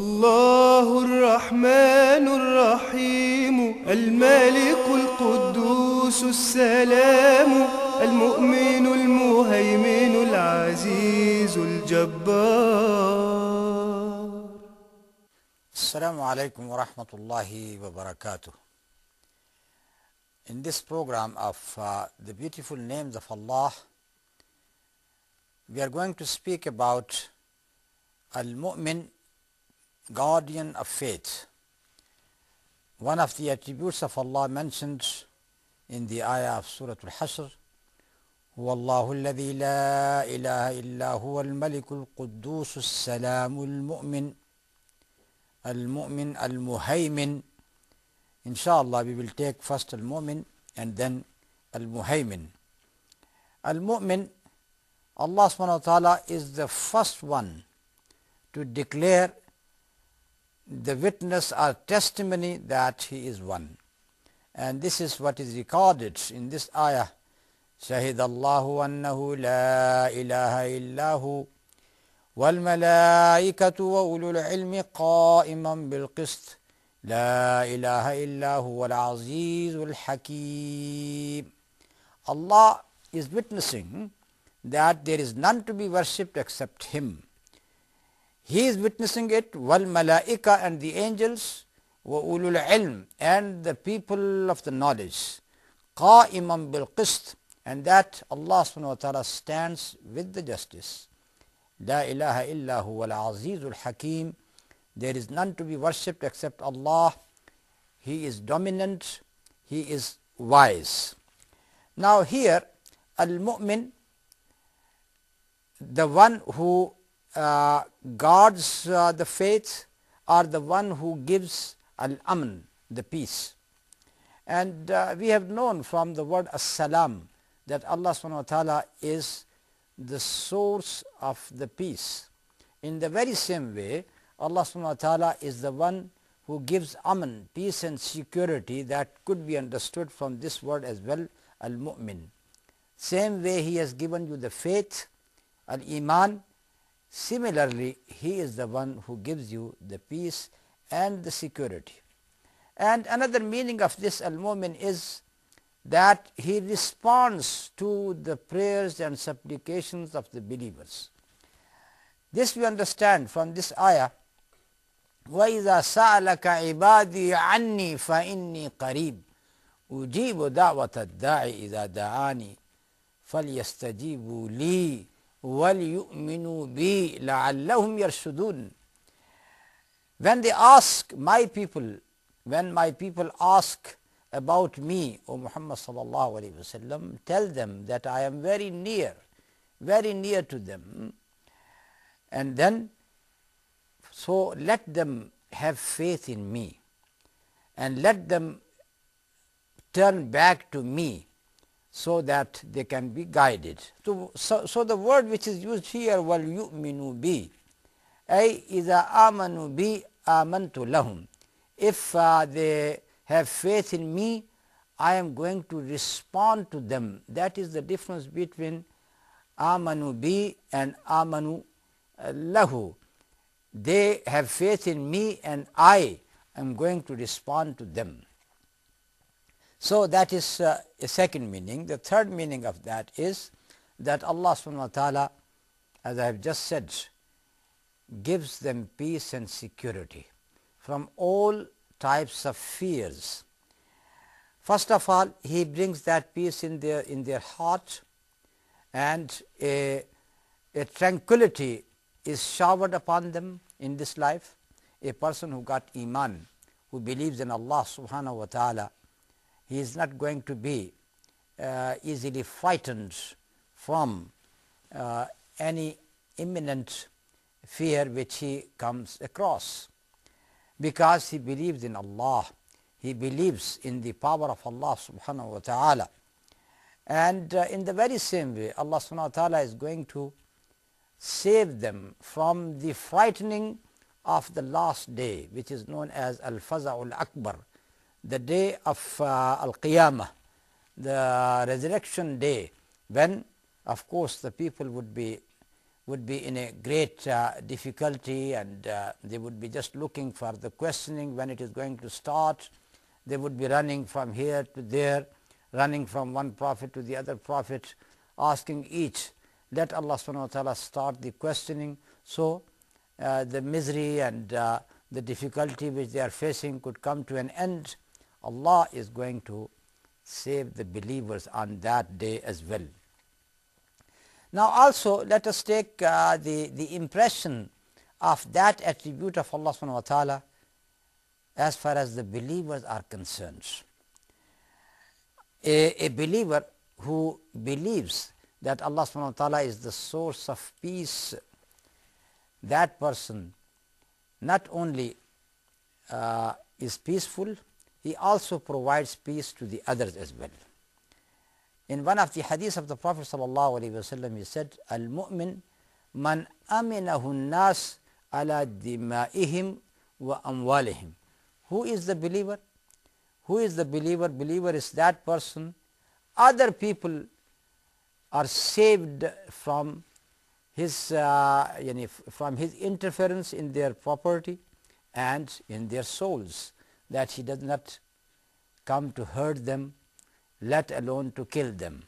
الله الرحمن الرحيم الملك القدوس السلام المؤمن المهيمن العزيز الجبار السلام عليكم ورحمة الله وبركاته In this program of uh, the beautiful names of Allah we are going to speak about المؤمن guardian of faith. One of the attributes of Allah mentioned in the ayah of Surah Al-Hashr, هو الله الذي لا إله إلا هو الملك القدوس السلام المؤمن المؤمن المهيمن Inshallah, we will take first Al-Mu'min and then Al-Muhaymin. Al-Mu'min, Allah subhanahu wa ta'ala is the first one to declare the witness or testimony that he is one. And this is what is recorded in this ayah. شهد الله أنه لا إله إلا هو والملائكة وأولو العلم قائما بالقسط لا إله إلا هو العزيز الحكيم Allah is witnessing that there is none to be worshipped except Him. He is witnessing it, wal malaika and the angels, wa ulul ilm and the people of the knowledge. Qa'iman bil qist and that Allah subhanahu wa ta'ala stands with the justice. La ilaha illa huwa al azizul hakim. There is none to be worshipped except Allah. He is dominant. He is wise. Now here, al-mu'min, the one who uh, guards uh, the faith are the one who gives al-amn, the peace. And uh, we have known from the word as-salam that Allah subhanahu wa ta'ala is the source of the peace. In the very same way, Allah subhanahu wa ta'ala is the one who gives aman, peace and security that could be understood from this word as well, al-mu'min. Same way he has given you the faith, al-iman, Similarly, He is the one who gives you the peace and the security. And another meaning of this al-mu'min is that he responds to the prayers and supplications of the believers. This we understand from this ayah, وَإِذَا سَأَلَكَ عِبَادِي عَنِّي فَإِنِّي قَرِيبٌ أُجِيبُ دَعْوَةَ الدَّاعِ إِذَا دَعَانِي فَلْيَسْتَجِيبُوا لِي وَلْيُؤْمِنُوا بِي لَعَلَّهُمْ يَرْشُدُونَ When they ask my people, when my people ask about me, O Muhammad sallallahu alayhi wasallam, tell them that I am very near, very near to them. And then, so let them have faith in me and let them turn back to me so that they can be guided. So, so, so the word which is used here, وَلْيُؤْمِنُوا بِي أي إذا آمنوا بي اي اذا "amanu bi amantu lahum." If uh, they have faith in me, I am going to respond to them. That is the difference between "amanu bi" and "amanu uh, lahu. They have faith in me and I am going to respond to them. So that is uh, a second meaning. The third meaning of that is that Allah subhanahu wa ta'ala, as I have just said, gives them peace and security from all types of fears. First of all, he brings that peace in their, in their heart and a, a tranquility is showered upon them in this life. A person who got Iman, who believes in Allah subhanahu wa ta'ala, he is not going to be uh, easily frightened from uh, any imminent fear which he comes across because he believes in Allah he believes in the power of Allah subhanahu wa ta'ala and uh, in the very same way Allah subhanahu wa ta'ala is going to save them from the frightening of the last day which is known as al-faza'ul akbar the day of uh, Al Qiyamah, the resurrection day, when of course the people would be would be in a great uh, difficulty and uh, they would be just looking for the questioning when it is going to start. They would be running from here to there, running from one prophet to the other prophet, asking each, let Allah subhanahu wa ta'ala start the questioning. So uh, the misery and uh, the difficulty which they are facing could come to an end. Allah is going to save the believers on that day as well. Now also let us take uh, the, the impression of that attribute of Allah subhanahu wa ta'ala as far as the believers are concerned. A, a believer who believes that Allah subhanahu wa ta'ala is the source of peace, that person not only uh, is peaceful he also provides peace to the others as well. In one of the hadith of the Prophet wasallam, he said, Al-mu'min man aminahu nas ala dima'ihim wa amwalihim. Who is the believer? Who is the believer? Believer is that person. Other people are saved from his, uh, from his interference in their property and in their souls that he does not come to hurt them, let alone to kill them.